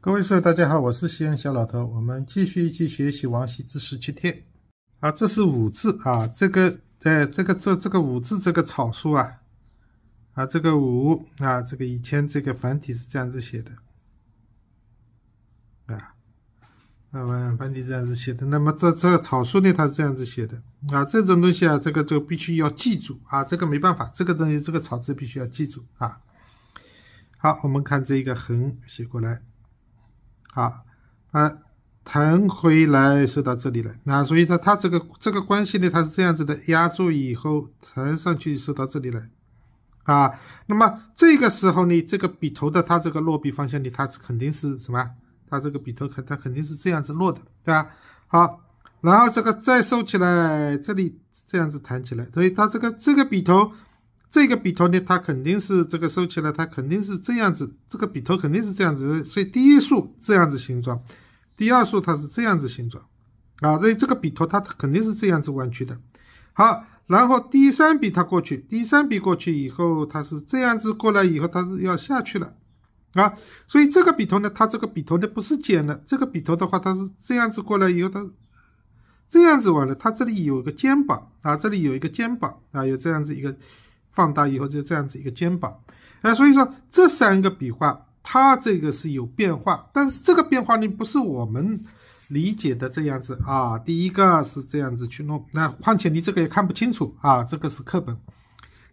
各位书友，大家好，我是西安小老头。我们继续一起学习王羲之十七帖。啊，这是五字啊，这个，呃，这个这这个五字这个草书啊，啊，这个五啊，这个以前这个繁体是这样子写的，啊，那么繁体这样子写的。那么这这草书呢，它是这样子写的。啊，这种东西啊，这个就必须要记住啊，这个没办法，这个东西这个草字必须要记住啊。好，我们看这一个横写过来。啊，啊，弹回来收到这里了，那所以它它这个这个关系呢，它是这样子的：压住以后弹上去收到这里了。啊，那么这个时候呢，这个笔头的它这个落笔方向呢，它是肯定是什么？它这个笔头肯它肯定是这样子落的，对吧？好，然后这个再收起来，这里这样子弹起来，所以它这个这个笔头。这个笔头呢，它肯定是这个收起来，它肯定是这样子。这个笔头肯定是这样子，所以第一竖这样子形状，第二竖它是这样子形状啊。所以这个笔头它肯定是这样子弯曲的。好，然后第三笔它过去，第三笔过去以后它是这样子过来以后它是要下去了啊。所以这个笔头呢，它这个笔头呢不是尖的。这个笔头的话，它是这样子过来以后，它这样子完了，它这里有一个肩膀啊，这里有一个肩膀啊，有这样子一个。放大以后就这样子一个肩膀，哎，所以说这三个笔画，它这个是有变化，但是这个变化呢，不是我们理解的这样子啊。第一个是这样子去弄，那况且你这个也看不清楚啊，这个是课本。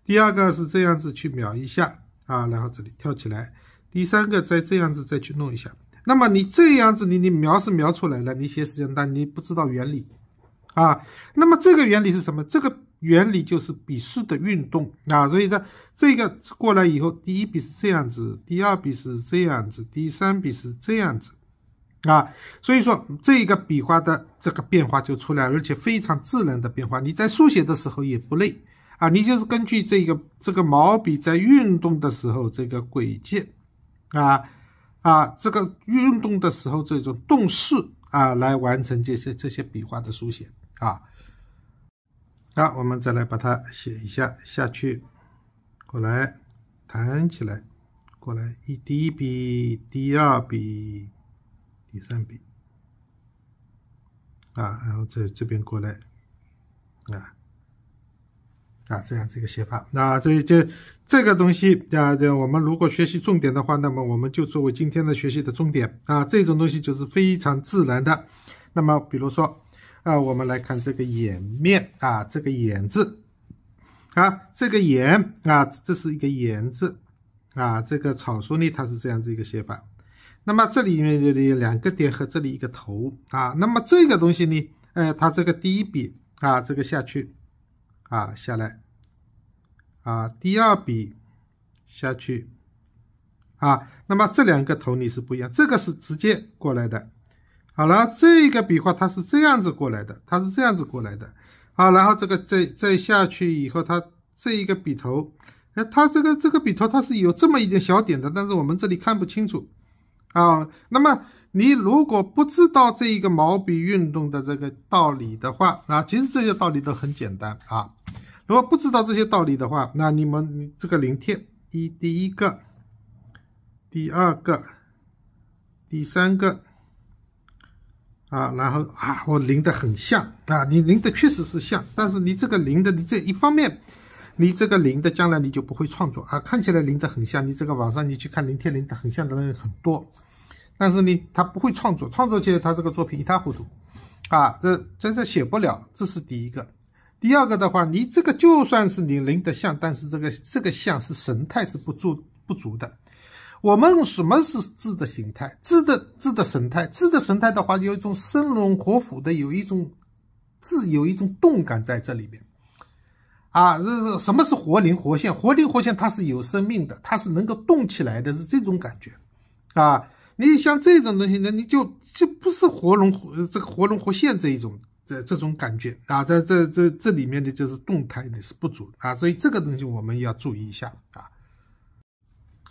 第二个是这样子去描一下啊，然后这里跳起来，第三个再这样子再去弄一下。那么你这样子你你描是描出来了，你写时间单你不知道原理啊。那么这个原理是什么？这个。原理就是笔势的运动啊，所以在这个过来以后，第一笔是这样子，第二笔是这样子，第三笔是这样子，啊，所以说这个笔画的这个变化就出来，而且非常自然的变化。你在书写的时候也不累啊，你就是根据这个这个毛笔在运动的时候这个轨迹，啊啊，这个运动的时候这种动势啊，来完成这些这些笔画的书写啊。好，我们再来把它写一下，下去，过来，弹起来，过来，一第一笔，第二笔，第三笔，啊，然后在这边过来，啊，啊，这样这个写法，那这以这这个东西啊，这我们如果学习重点的话，那么我们就作为今天的学习的重点啊，这种东西就是非常自然的，那么比如说。啊，我们来看这个“颜”面啊，这个“颜”字啊，这个“颜”啊，这是一个“颜”字啊，这个草书呢，它是这样子一个写法。那么这里面这里有两个点和这里一个头啊。那么这个东西呢，呃，它这个第一笔啊，这个下去啊，下来啊，第二笔下去啊。那么这两个头你是不一样，这个是直接过来的。好，了，这个笔画它是这样子过来的，它是这样子过来的。好，然后这个再再下去以后，它这一个笔头，哎，它这个这个笔头它是有这么一点小点的，但是我们这里看不清楚啊。那么你如果不知道这一个毛笔运动的这个道理的话，啊，其实这些道理都很简单啊。如果不知道这些道理的话，那你们这个临帖，一第一个，第二个，第三个。啊，然后啊，我临的很像啊，你临的确实是像，但是你这个临的，你这一方面，你这个临的将来你就不会创作啊。看起来临的很像，你这个网上你去看林天林的很像的人很多，但是呢，他不会创作，创作起来他这个作品一塌糊涂，啊，这真是写不了。这是第一个，第二个的话，你这个就算是你临的像，但是这个这个像是神态是不足不足的。我们什么是字的形态？字的字的神态，字的神态的话，有一种生龙活虎的，有一种字有一种动感在这里面。啊，这什么是活灵活现？活灵活现，它是有生命的，它是能够动起来的，是这种感觉。啊，你像这种东西，呢，你就就不是活龙活这个活龙活现这一种这这种感觉啊，在这这这里面的就是动态的是不足啊，所以这个东西我们要注意一下啊。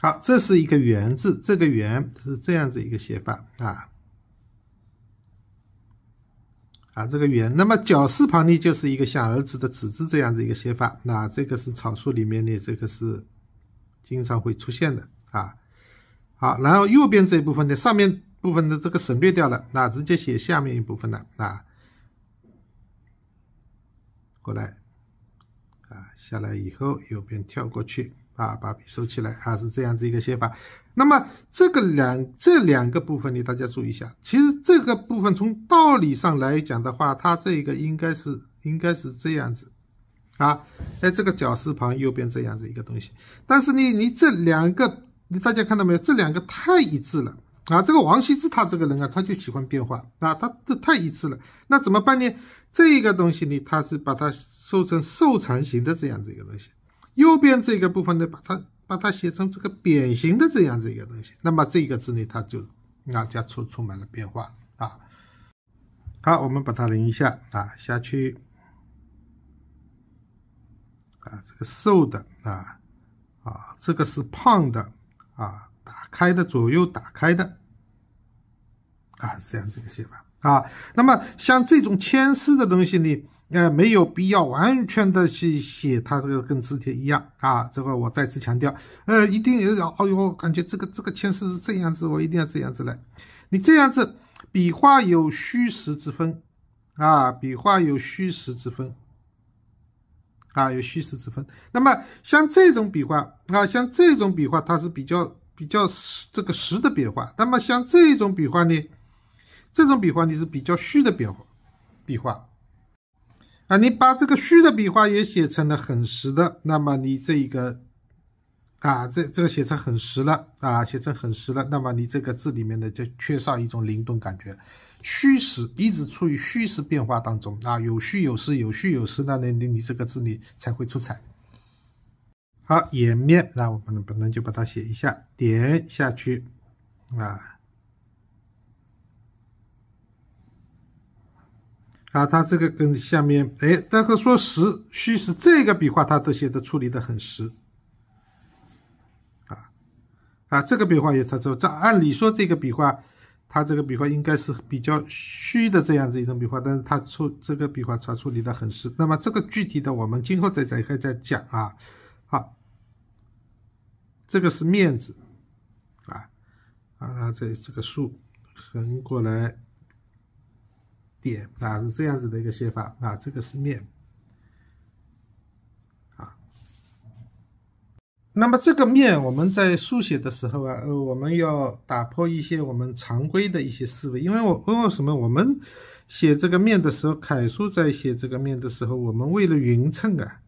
好，这是一个“圆”字，这个“圆”是这样子一个写法啊啊，这个“圆”。那么“绞丝旁呢，就是一个像儿子的“子”字这样子一个写法。那这个是草书里面的，这个是经常会出现的啊。好，然后右边这一部分的上面部分的这个省略掉了，那直接写下面一部分的啊，过来啊，下来以后右边跳过去。啊，把笔收起来，啊是这样子一个写法。那么这个两这两个部分呢，大家注意一下。其实这个部分从道理上来讲的话，它这个应该是应该是这样子，啊，哎这个绞丝旁右边这样子一个东西。但是呢，你这两个，大家看到没有？这两个太一致了啊！这个王羲之他这个人啊，他就喜欢变化啊，他这太一致了。那怎么办呢？这一个东西呢，他是把它收成瘦长型的这样子一个东西。右边这个部分呢，把它把它写成这个扁形的这样子一个东西，那么这个字呢，它就啊，就充充满了变化啊。好，我们把它连一下啊，下去啊，这个瘦的啊，啊，这个是胖的啊，打开的，左右打开的啊，这样子写法啊。那么像这种牵丝的东西呢。呃，没有必要完全的去写，它这个跟字帖一样啊。这个我再次强调，呃，一定要，哎呦，感觉这个这个签是这样子，我一定要这样子来。你这样子，笔画有虚实之分，啊，笔画有虚实之分，啊，有虚实之分。那么像这种笔画啊，像这种笔画，它是比较比较实这个实的笔画。那么像这种笔画呢，这种笔画呢是比较虚的笔画，笔画。啊，你把这个虚的笔画也写成了很实的，那么你这一个，啊，这这个写成很实了，啊，写成很实了，那么你这个字里面呢就缺少一种灵动感觉。虚实一直处于虚实变化当中啊，有虚有实，有虚有实，那你你你这个字你才会出彩。好，颜面，那我们本人就把它写一下，点下去，啊。啊，他这个跟下面，哎，但个说实虚实这个笔画，他都写的处理的很实。啊啊，这个笔画也，他说，这按理说这个笔画，他这个笔画应该是比较虚的这样子一种笔画，但是他处这个笔画，他处理的很实。那么这个具体的，我们今后再展开再讲啊。好，这个是面子，啊，啊，这这个竖横过来。点啊是这样子的一个写法啊，这个是面啊。那么这个面我们在书写的时候啊，呃，我们要打破一些我们常规的一些思维，因为我为什么我们写这个面的时候，楷书在写这个面的时候，我们为了匀称啊，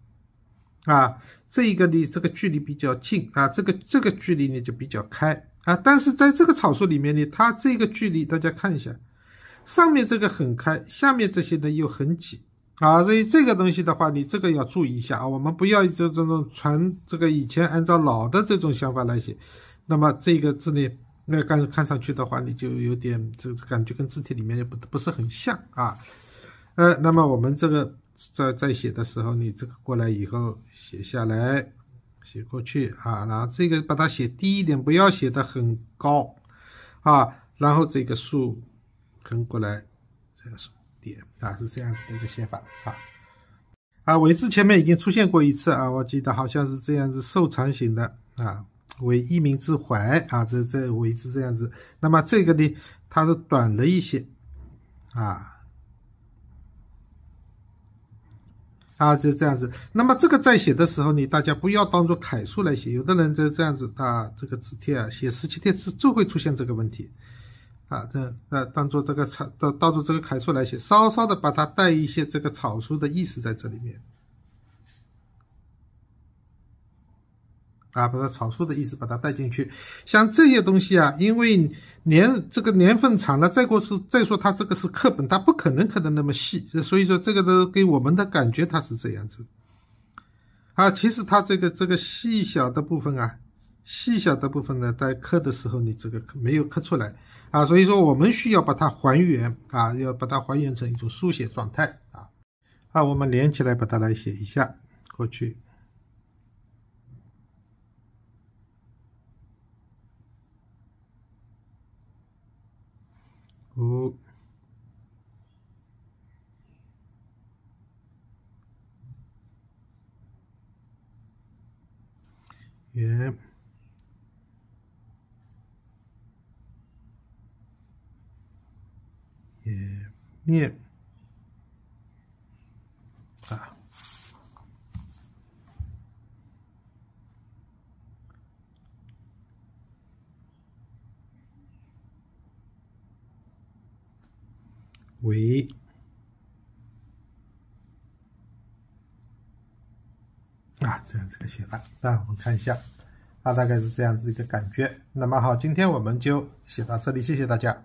啊，这一个呢这个距离比较近啊，这个这个距离呢就比较开啊，但是在这个草书里面呢，它这个距离大家看一下。上面这个很开，下面这些呢又很挤啊，所以这个东西的话，你这个要注意一下啊。我们不要这这种传这个以前按照老的这种想法来写，那么这个字呢，那看看上去的话，你就有点这个感觉跟字体里面也不不是很像啊。呃，那么我们这个在在写的时候，你这个过来以后写下来，写过去啊，然后这个把它写低一点，不要写的很高啊，然后这个竖。跟过来，这样子点啊，是这样子的一个写法啊啊，尾字前面已经出现过一次啊，我记得好像是这样子瘦长型的啊，为一明之怀啊，这这尾字这样子，那么这个呢，它是短了一些啊啊，就这样子，那么这个在写的时候呢，大家不要当做楷书来写，有的人就这样子啊，这个字帖啊，写十七天字就会出现这个问题。啊，这呃，当做这个草，到当作这个楷书来写，稍稍的把它带一些这个草书的意思在这里面。啊，把它草书的意思把它带进去。像这些东西啊，因为年这个年份长了，再过是再说它这个是课本，它不可能刻的那么细，所以说这个都给我们的感觉它是这样子。啊，其实它这个这个细小的部分啊。细小的部分呢，在刻的时候，你这个没有刻出来啊，所以说我们需要把它还原啊，要把它还原成一种书写状态啊。好，我们连起来把它来写一下，过去，五，耶。面啊，为啊，这样这个写法那我们看一下，啊，大概是这样子一个感觉。那么好，今天我们就写到这里，谢谢大家。